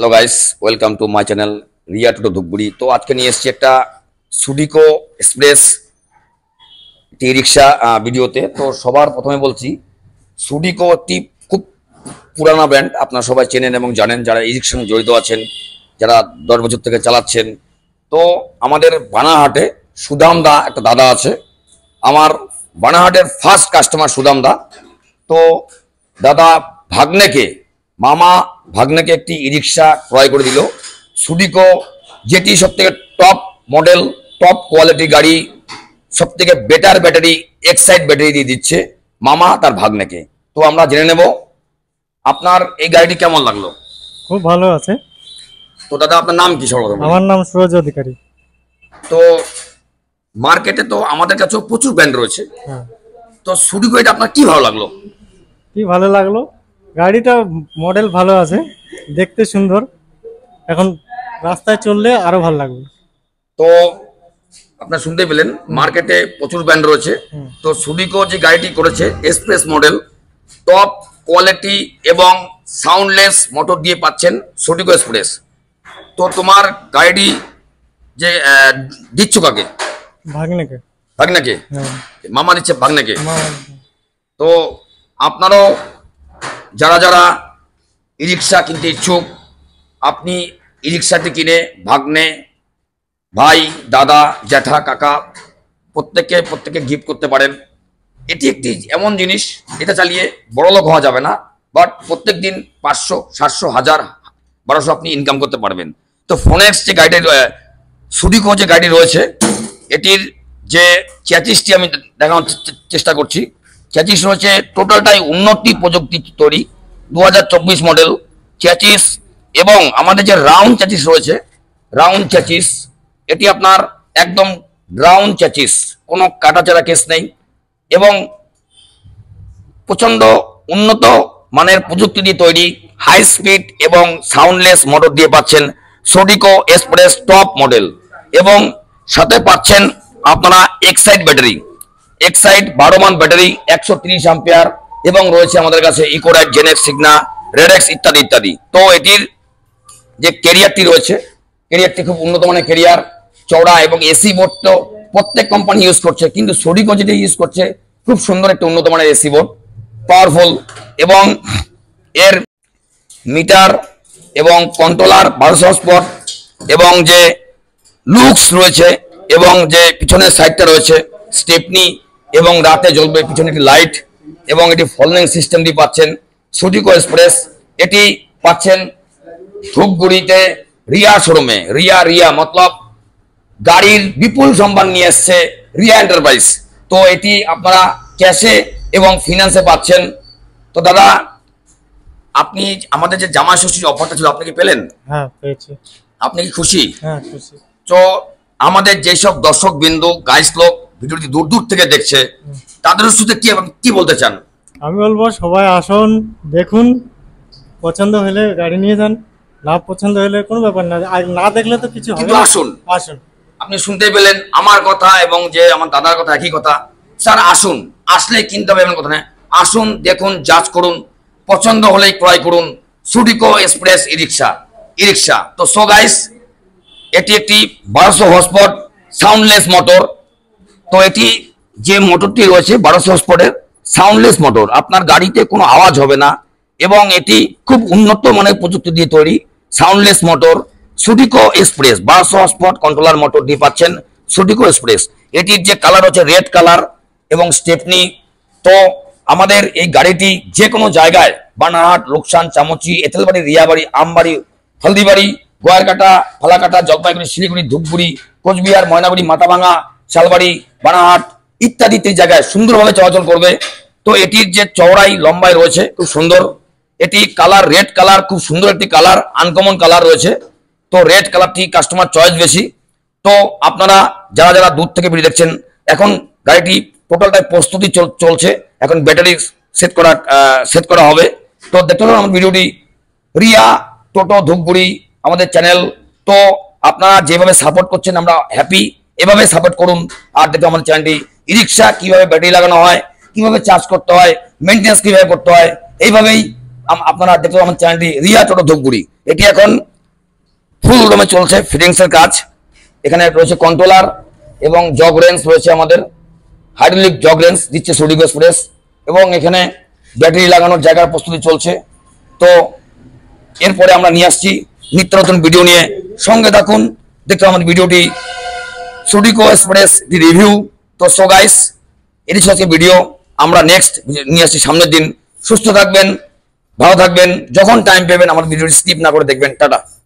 Hello guys welcome to my channel Riya টুটো ধুপগুড়ি তো আজকে নিয়ে এসেছি একটা সুডিকো এক্সপ্রেস টি রিক্সা ভিডিওতে তো সবার প্রথমে বলছি সুডিকো একটি খুব পুরানো ব্র্যান্ড আপনারা সবাই চেনেন এবং জানেন যারা এই রিক্সার জড়িত আছেন যারা দশ বছর থেকে চালাচ্ছেন তো আমাদের বানাহাটে সুদাম দা একটা দাদা আছে আমার বানাহাটের ফার্স্ট কাস্টমার সুদাম দা তো দাদা ভাগ্নেকে মামা ভাগ্নাকে একটি রিক্সা ক্রয় করে দিল সুডিকো যেটি সবথেকে টপ মডেল টপ কোয়ালিটি গাড়ি সবথেকে বেটার ব্যাটারি এক্সাইড ব্যাটারি দিয়ে দিচ্ছে মামা তার ভাগ্নাকে তো আমরা জেনে নেব আপনার এই গাড়িটি কেমন লাগলো খুব ভালো আছে তো দাদা আপনার নাম কি সর্বপ্রথম আমার নাম সুরজ অধিকারী তো মার্কেটে তো আমাদের কাছেও প্রচুর ব্র্যান্ড রয়েছে হ্যাঁ। তো সুডিকো এটা আপনার কি ভালো লাগলো কি ভালো লাগলো গাড়িটা মডেল ভালো আছে দেখতে সুন্দর এখন রাস্তায় চললে আরো ভালো লাগবে তো আপনার শুনতে পেলেন মার্কেটে প্রচুর ব্র্যান্ড রয়েছে তো সুবিকো যে গাড়িটি করেছে এক্সপ্রেস মডেল টপ কোয়ালিটি এবং সাউন্ডলেস মোটর দিয়ে পাচ্ছেন সুবিকো এক্সপ্রেস তো তোমার গাড়িটি যে দিচ্ছ কাকে ভাগনাকে ভাগনাকে হ্যাঁ। মামা দিচ্ছে ভাগ্নেকে তো আপনারও যারা যারা ই রিক্সা কিনতে ইচ্ছুক আপনি ই রিক্সাতে কিনে ভাগ্নে ভাই দাদা জ্যাঠা কাকা প্রত্যেকে প্রত্যেকে গিফট করতে পারেন এটি একটি এমন জিনিস এটা চালিয়ে বড়লোক হওয়া যাবে না বাট প্রত্যেক দিন পাঁচশো সাতশো হাজার বারোশো আপনি ইনকাম করতে পারবেন তো ফোনেক্স যে গাড়িটি সুডিকো যে গাড়ি রয়েছে এটির যে চ্যাচিসটি আমি দেখানোর চেষ্টা করছি চ্যাচিস রয়েছে টোটালটাই উন্নতি প্রযুক্তি তৈরি দু চব্বিশ মডেল চ্যাচিস এবং আমাদের যে রাউন্ড চ্যাচিস রয়েছে রাউন্ড চ্যাচিস এটি আপনার একদম রাউন্ড চ্যাচিস কোনো কাটাচেরা কেস নেই এবং প্রচণ্ড উন্নত মানের প্রযুক্তি দিয়ে তৈরি হাই স্পিড এবং সাউন্ডলেস মোটর দিয়ে পাচ্ছেন সোডিকো এক্সপ্রেস টপ মডেল এবং সাথে পাচ্ছেন আপনারা এক্সাইড ব্যাটারি এক্সাইড বারো মান ব্যাটারি একশো তিরিশ আম্পেয়ার এবং রয়েছে আমাদের কাছে ইকোডাইট জেনেক্স সিগনা রেডেক্স ইত্যাদি ইত্যাদি তো এটির যে কেরিয়ারটি রয়েছে কেরিয়ারটি খুব উন্নত মানের কেরিয়ার চওড়া এবং এসি বোর্ড তো প্রত্যেক কোম্পানি ইউজ করছে কিন্তু সরিকো যেটি ইউজ করছে খুব সুন্দর একটা উন্নত মানের এসি বোর্ড পাওয়ারফুল এবং এর মিটার এবং কন্ট্রোলার বারোশো স্পট এবং যে লুকস রয়েছে এবং যে পিছনের সাইডটা রয়েছে স্টেপনি এবং রাতে জ্বলবে পিছনে একটি লাইট এবং এটি ফলনিং সিস্টেমটি পাচ্ছেন সুটিকো এক্সপ্রেস এটি পাচ্ছেন ধূপগুড়িতে রিয়া শোরুমে রিয়া রিয়া মতলব গাড়ির বিপুল সম্মান নিয়ে এসছে রিয়া এন্টারপ্রাইজ তো এটি আপনারা ক্যাশে এবং ফিনান্সে পাচ্ছেন তো দাদা আপনি আমাদের যে জামা ষষ্ঠীর অফারটা ছিল আপনি কি পেলেন হ্যাঁ পেয়েছি আপনি কি খুশি হ্যাঁ খুশি তো আমাদের যেসব দর্শক বিন্দু গাইস লোক ভিডিওটি দূর দূর থেকে দেখছে তাদের শুধু কি এবং কি বলতে চান আমি বলবো সবাই আসুন দেখুন পছন্দ হলে গাড়ি নিয়ে যান না পছন্দ হলে কোনো ব্যাপার না আর না দেখলে তো কিছু হবে না। আসুন আসুন আপনি শুনতে পেলেন আমার কথা এবং যে আমার দাদার কথা একই কথা স্যার আসুন আসলে কিনতে হবে এমন কথা না আসুন দেখুন জাজ করুন পছন্দ হলেই ক্রয় করুন সুডিকো এক্সপ্রেস ই রিক্সা ই রিক্সা তো সো গাইস এটি একটি বারোশো হসপট সাউন্ডলেস মোটর তো এটি যে মোটরটি রয়েছে বারোশো স্পটের সাউন্ডলেস মোটর আপনার গাড়িতে কোনো আওয়াজ হবে না এবং এটি খুব উন্নত মানের প্রযুক্তি দিয়ে তৈরি সাউন্ডলেস মোটর সুডিকো এক্সপ্রেস বারোশো স্পট কন্ট্রোলার মোটর দিয়ে পাচ্ছেন সুডিকো এক্সপ্রেস এটির যে কালার হচ্ছে রেড কালার এবং স্টেপনি তো আমাদের এই গাড়িটি যে কোনো জায়গায় বানাহাট লোকসান চামচি এতেলবাড়ি রিয়াবাড়ি আমবাড়ি হলদিবাড়ি গোয়ারকাটা ফালাকাটা জলপাইগুড়ি শিলিগুড়ি ধূপগুড়ি কোচবিহার ময়নাগুড়ি মাথাভাঙা শালবাড়ি বানাহাট ইত্যাদি ইত্যাদি জায়গায় সুন্দরভাবে চলাচল করবে তো এটির যে চওড়াই লম্বাই রয়েছে খুব সুন্দর এটি কালার রেড কালার খুব সুন্দর একটি কালার আনকমন কালার রয়েছে তো রেড কালারটি কাস্টমার চয়েস বেশি তো আপনারা যারা যারা দূর থেকে ভিডিও দেখছেন এখন গাড়িটি টোটালটাই প্রস্তুতি চলছে এখন ব্যাটারি সেট করা সেট করা হবে তো দেখতে পাবেন আমার ভিডিওটি রিয়া টোটো ধূপগুড়ি আমাদের চ্যানেল তো আপনারা যেভাবে সাপোর্ট করছেন আমরা হ্যাপি এভাবে সাপোর্ট করুন আর দেখো আমাদের চ্যানেলটি ই রিক্সা কীভাবে ব্যাটারি লাগানো হয় কিভাবে চার্জ করতে হয় মেনটেন্স কীভাবে করতে হয় এইভাবেই আপনারা দেখতে আমার চ্যানেলটি রিয়া টোটো ধূপগুড়ি এটি এখন ফুল রুমে চলছে ফিটিংসের কাজ এখানে রয়েছে কন্ট্রোলার এবং জগ রেঞ্জ রয়েছে আমাদের হাইড্রোলিক জগ রেঞ্জ দিচ্ছে সুডিগো স্প্রেস এবং এখানে ব্যাটারি লাগানোর জায়গার প্রস্তুতি চলছে তো এরপরে আমরা নিয়ে আসছি নিত্য নতুন ভিডিও নিয়ে সঙ্গে থাকুন দেখতে আমাদের ভিডিওটি সুডিকো এক্সপ্রেস দি রিভিউ তো সো গাইস এটি ছিল ভিডিও আমরা নেক্সট নিয়ে আসছি সামনের দিন সুস্থ থাকবেন ভালো থাকবেন যখন টাইম পেবেন আমার ভিডিওটি স্কিপ না করে দেখবেন টাটা